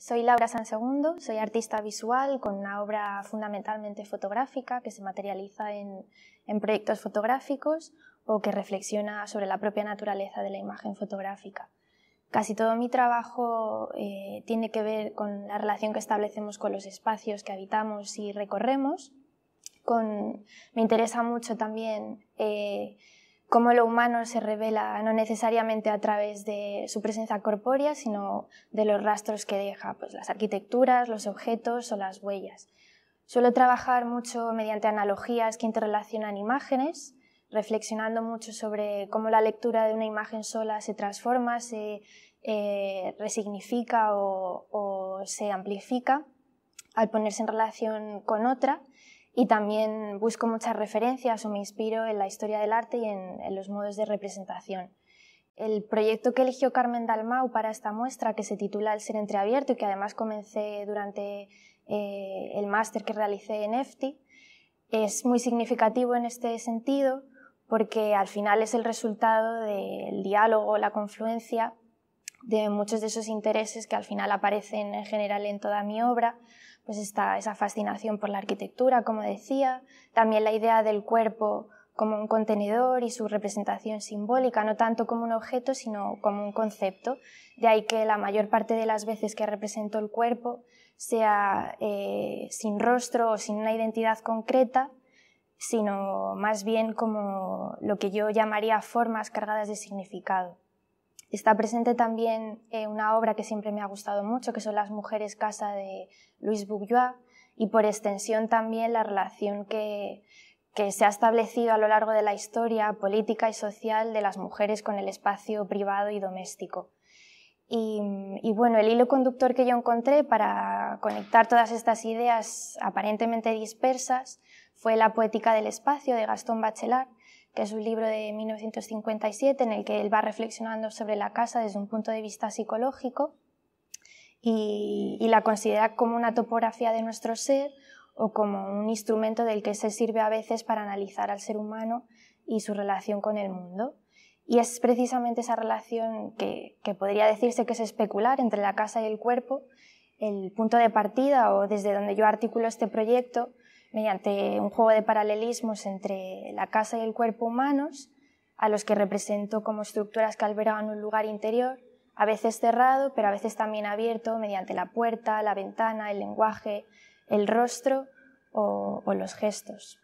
Soy Laura Segundo. soy artista visual con una obra fundamentalmente fotográfica que se materializa en, proyectos fotográficos o que reflexiona sobre la propia naturaleza de la imagen fotográfica. Casi todo mi trabajo eh, tiene que ver con la relación que establecemos con los espacios que habitamos y recorremos. me interesa mucho también eh, cómo lo humano se revela no necesariamente a través de su presencia corpórea, sino de los rastros que deja, pues las arquitecturas, los objetos o las huellas. Suelo trabajar mucho mediante analogías que interrelacionan imágenes, reflexionando mucho sobre cómo la lectura de una imagen sola se transforma, se eh, resignifica o se amplifica al ponerse en relación con otra y también busco muchas referencias o me inspiro en la historia del arte y en, los modos de representación. El proyecto que eligió Carmen Dalmau para esta muestra, que se titula El ser entreabierto y que además comencé durante eh, el máster que realicé en EFTI, es muy significativo en este sentido porque al final es el resultado del diálogo, la confluencia de muchos de esos intereses que al final aparecen en general en toda mi obra, pues está esa fascinación por la arquitectura, como decía, también la idea del cuerpo como un contenedor y su representación simbólica, no tanto como un objeto, sino como un concepto. De ahí que la mayor parte de las veces que represento el cuerpo sea eh, sin rostro o sin una identidad concreta, sino más bien como lo que yo llamaría formas cargadas de significado. Está presente también eh, una obra que siempre me ha gustado mucho, que son Las Mujeres Casa de Luis Bourgeois, y por extensión también la relación que, se ha establecido a lo largo de la historia política y social de las mujeres con el espacio privado y doméstico. Y, y, bueno, el hilo conductor que yo encontré para conectar todas estas ideas aparentemente dispersas fue La poética del espacio de Gastón Bachelard, que es un libro de 1957 en el que él va reflexionando sobre la casa desde un punto de vista psicológico y, la considera como una topografía de nuestro ser o como un instrumento del que se sirve a veces para analizar al ser humano y su relación con el mundo. Y es precisamente esa relación que, que, podría decirse que es especular entre la casa y el cuerpo, el punto de partida o desde donde yo articulo este proyecto, mediante un juego de paralelismos entre la casa y el cuerpo humanos, a los que represento como estructuras que albergan un lugar interior, a veces cerrado, pero a veces también abierto, mediante la puerta, la ventana, el lenguaje, el rostro o, o los gestos.